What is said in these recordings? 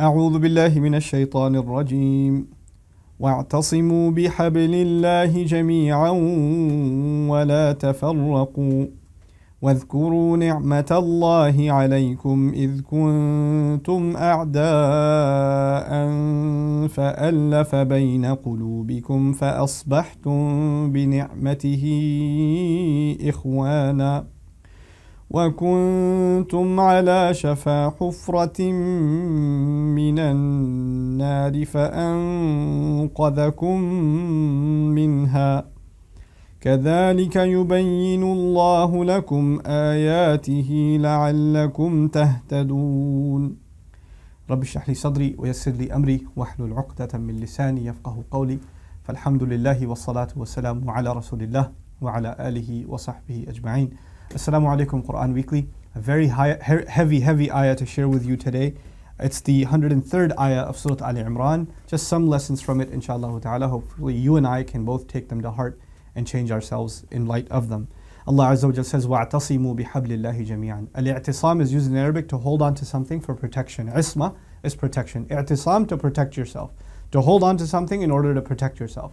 أعوذ بالله من الشيطان الرجيم واعتصموا بحبل الله جميعا ولا تفرقوا واذكروا نعمة الله عليكم إذ كنتم أعداء فألف بين قلوبكم فأصبحتم بنعمته إخواناً وكنتم على شفا حفرة من النار فأنقذكم منها كذلك يبين الله لكم آياته لعلكم تهتدون رب اشرح لي صدري ويسر لي أمري واحلل عقدة من لساني يفقه قولي فالحمد لله والصلاة والسلام على رسول الله وعلى آله وصحبه أجمعين Assalamu alaikum Quran Weekly. A very high, heavy, heavy ayah to share with you today. It's the 103rd ayah of Surah Al Imran. Just some lessons from it, inshallah ta'ala. Hopefully, you and I can both take them to heart and change ourselves in light of them. Allah Azza wa says, وَاعْتَصِمُوا بِحَبْلِ اللَّهِ جَمِيعًا Al-i'tisam is used in Arabic to hold on to something for protection. Isma is protection. I'tisam to protect yourself. To hold on to something in order to protect yourself.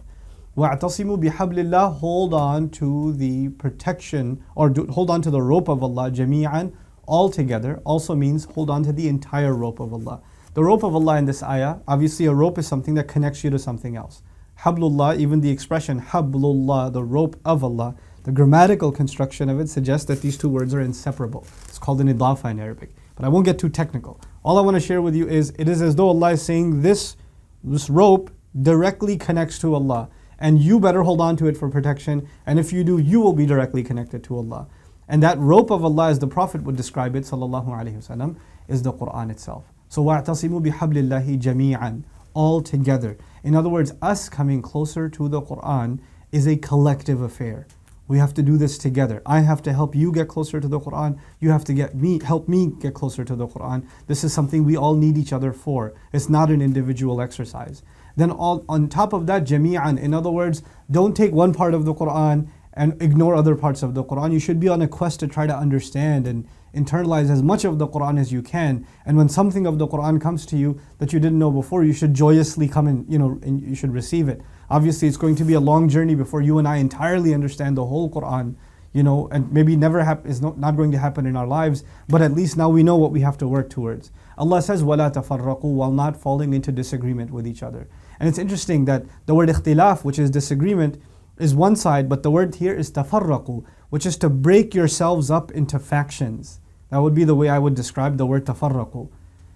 وَاعْتَصِمُوا بِحَبْلِ اللَّهِ Hold on to the protection or do, hold on to the rope of Allah جَمِيعًا all together also means hold on to the entire rope of Allah. The rope of Allah in this ayah, obviously a rope is something that connects you to something else. Hablullah, even the expression Hablullah, the rope of Allah, the grammatical construction of it suggests that these two words are inseparable. It's called an idafa in Arabic. But I won't get too technical. All I want to share with you is it is as though Allah is saying this, this rope directly connects to Allah and you better hold on to it for protection. And if you do, you will be directly connected to Allah. And that rope of Allah, as the Prophet would describe it, sallallahu alaihi wasallam, is the Quran itself. So wa'tasimu bihablillahi jami'an, all together. In other words, us coming closer to the Quran is a collective affair. We have to do this together. I have to help you get closer to the Quran. You have to get me help me get closer to the Quran. This is something we all need each other for. It's not an individual exercise. Then all, on top of that, jami'an. In other words, don't take one part of the Quran and ignore other parts of the Quran. You should be on a quest to try to understand and internalize as much of the Quran as you can. And when something of the Quran comes to you that you didn't know before, you should joyously come and you know and you should receive it. Obviously, it's going to be a long journey before you and I entirely understand the whole Quran you know, and maybe never hap- is not, not going to happen in our lives, but at least now we know what we have to work towards. Allah says, وَلَا تَفَرَّقُوا while not falling into disagreement with each other. And it's interesting that the word ikhtilaf, which is disagreement, is one side, but the word here is tafarraqu, which is to break yourselves up into factions. That would be the way I would describe the word tafarraqu.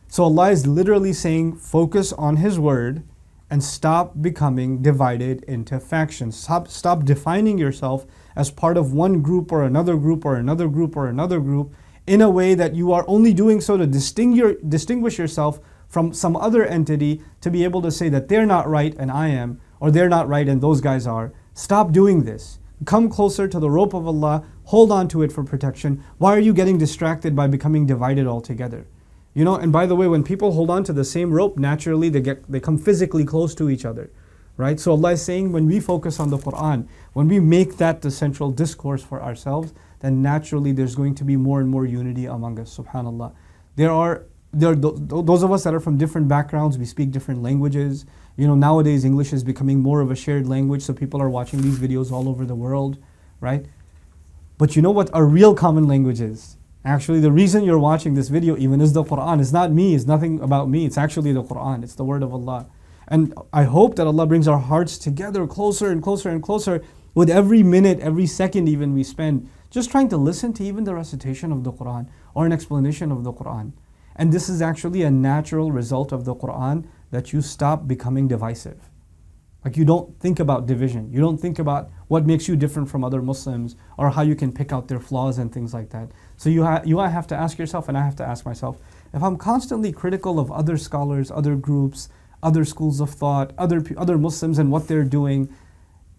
So Allah is literally saying, focus on His word and stop becoming divided into factions. Stop, stop defining yourself as part of one group or another group or another group or another group in a way that you are only doing so to distinguish yourself from some other entity to be able to say that they're not right and I am, or they're not right and those guys are. Stop doing this. Come closer to the rope of Allah, hold on to it for protection. Why are you getting distracted by becoming divided altogether? You know, and by the way, when people hold on to the same rope, naturally they get they come physically close to each other. Right? So Allah is saying when we focus on the Quran, when we make that the central discourse for ourselves, then naturally there's going to be more and more unity among us. Subhanallah. There are there are th- those of us that are from different backgrounds, we speak different languages. You know, nowadays English is becoming more of a shared language, so people are watching these videos all over the world, right? But you know what our real common language is? Actually, the reason you're watching this video even is the Quran. It's not me, it's nothing about me. It's actually the Quran, it's the word of Allah. And I hope that Allah brings our hearts together closer and closer and closer with every minute, every second even we spend just trying to listen to even the recitation of the Quran or an explanation of the Quran. And this is actually a natural result of the Quran that you stop becoming divisive. Like you don't think about division. You don't think about what makes you different from other Muslims or how you can pick out their flaws and things like that. So you, ha- you have to ask yourself, and I have to ask myself, if I'm constantly critical of other scholars, other groups, other schools of thought, other, other Muslims and what they're doing,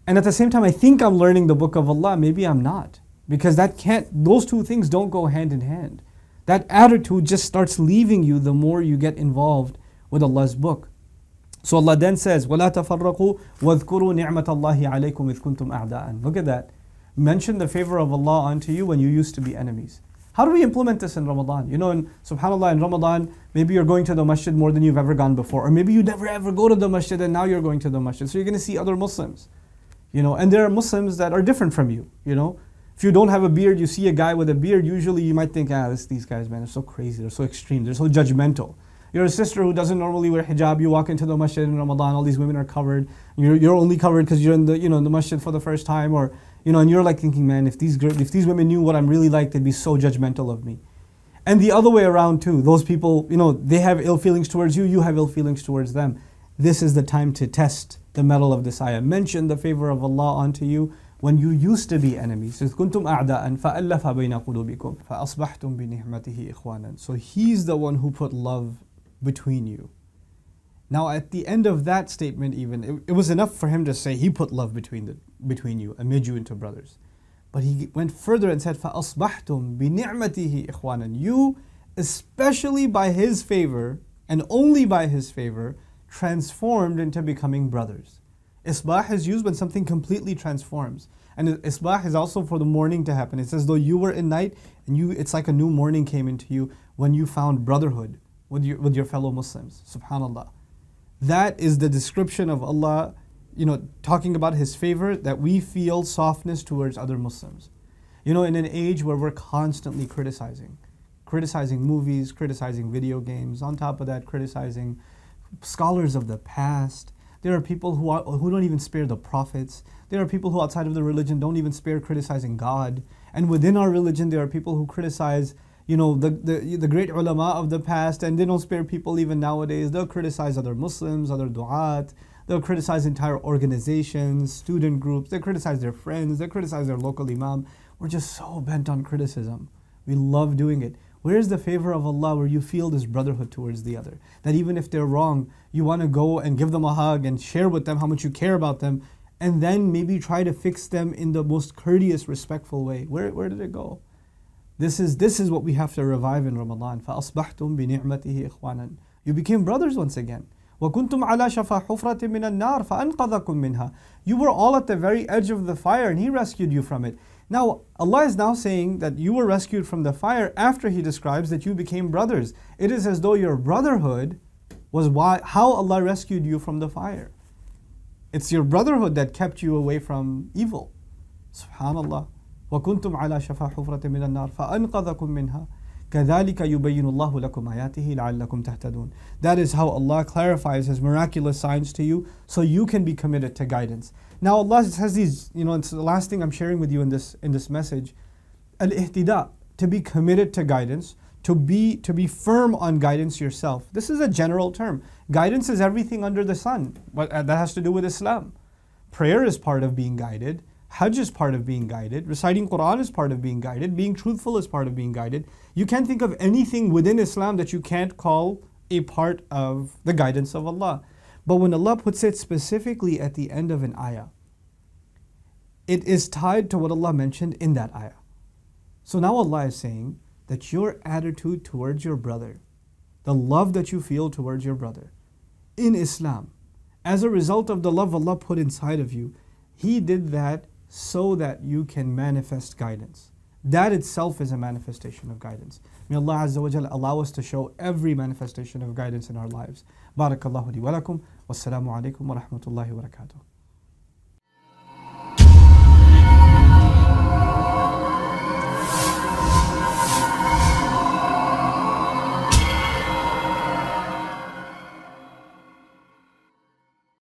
and at the same time I think I'm learning the book of Allah, maybe I'm not. Because that can't, those two things don't go hand in hand. That attitude just starts leaving you the more you get involved with Allah's book. So Allah then says, وَلَا تَفَرَّقُوا وَاذْكُرُوا نِعْمَةَ اللَّهِ عَلَيْكُمْ إِذْ كُنْتُمْ أَعْدَاءً Look at that. Mention the favor of Allah unto you when you used to be enemies. How do we implement this in Ramadan? You know, in, subhanAllah, in Ramadan, maybe you're going to the masjid more than you've ever gone before. Or maybe you never ever go to the masjid and now you're going to the masjid. So you're going to see other Muslims. You know, and there are Muslims that are different from you. You know, if you don't have a beard, you see a guy with a beard, usually you might think, ah, this, these guys, man, they're so crazy, they're so extreme, they're so judgmental. You're a sister who doesn't normally wear hijab. You walk into the masjid in Ramadan. All these women are covered. You're, you're only covered because you're in the you know in the masjid for the first time, or you know, and you're like thinking, man, if these if these women knew what I'm really like, they'd be so judgmental of me. And the other way around too. Those people, you know, they have ill feelings towards you. You have ill feelings towards them. This is the time to test the metal of this ayah. Mention the favor of Allah unto you when you used to be enemies. So he's the one who put love between you. Now, at the end of that statement, even, it, it, was enough for him to say he put love between, the, between you and made you into brothers. But he went further and said, فَأَصْبَحْتُمْ بِنِعْمَتِهِ إِخْوَانًا You, especially by his favor, and only by his favor, transformed into becoming brothers. Isbah is used when something completely transforms. And isbah is also for the morning to happen. It's as though you were in night and you it's like a new morning came into you when you found brotherhood with your, with your fellow Muslims. Subhanallah. That is the description of Allah, you know, talking about His favor that we feel softness towards other Muslims. You know, in an age where we're constantly criticizing, criticizing movies, criticizing video games, on top of that, criticizing scholars of the past. There are people who, are, who don't even spare the prophets. There are people who, outside of the religion, don't even spare criticizing God. And within our religion, there are people who criticize you know, the, the, the great ulama of the past, and they don't spare people even nowadays. They'll criticize other Muslims, other du'at, they'll criticize entire organizations, student groups, they criticize their friends, they criticize their local imam. We're just so bent on criticism. We love doing it. Where is the favor of Allah where you feel this brotherhood towards the other? That even if they're wrong, you want to go and give them a hug and share with them how much you care about them, and then maybe try to fix them in the most courteous, respectful way. Where, where did it go? This is, this is what we have to revive in Ramadan. فَأَصْبَحْتُمْ بِنِعْمَتِهِ إِخْوَانًا You became brothers once again. وَكُنْتُمْ عَلَى شَفَا حُفْرَةٍ مِنَ النَّارِ فَأَنْقَذَكُم مِنْهَا You were all at the very edge of the fire and He rescued you from it. Now, Allah is now saying that you were rescued from the fire after He describes that you became brothers. It is as though your brotherhood was why, how Allah rescued you from the fire. It's your brotherhood that kept you away from evil. SubhanAllah. وكنتم على شفا حفرة من النار فأنقذكم منها كذلك يبين الله لكم آياته لعلكم تهتدون That is how Allah clarifies His miraculous signs to you so you can be committed to guidance. Now Allah says these, you know, it's the last thing I'm sharing with you in this, in this message. Al-ihtida, to be committed to guidance, to be, to be firm on guidance yourself. This is a general term. Guidance is everything under the sun, but uh, that has to do with Islam. Prayer is part of being guided. Hajj is part of being guided. Reciting Quran is part of being guided. Being truthful is part of being guided. You can't think of anything within Islam that you can't call a part of the guidance of Allah. But when Allah puts it specifically at the end of an ayah, it is tied to what Allah mentioned in that ayah. So now Allah is saying that your attitude towards your brother, the love that you feel towards your brother in Islam, as a result of the love Allah put inside of you, He did that so that you can manifest guidance. That itself is a manifestation of guidance. May Allah Azza wa Jalla allow us to show every manifestation of guidance in our lives. Barakallahu li wa lakum. Wassalamu alaikum wa rahmatullahi wa barakatuh.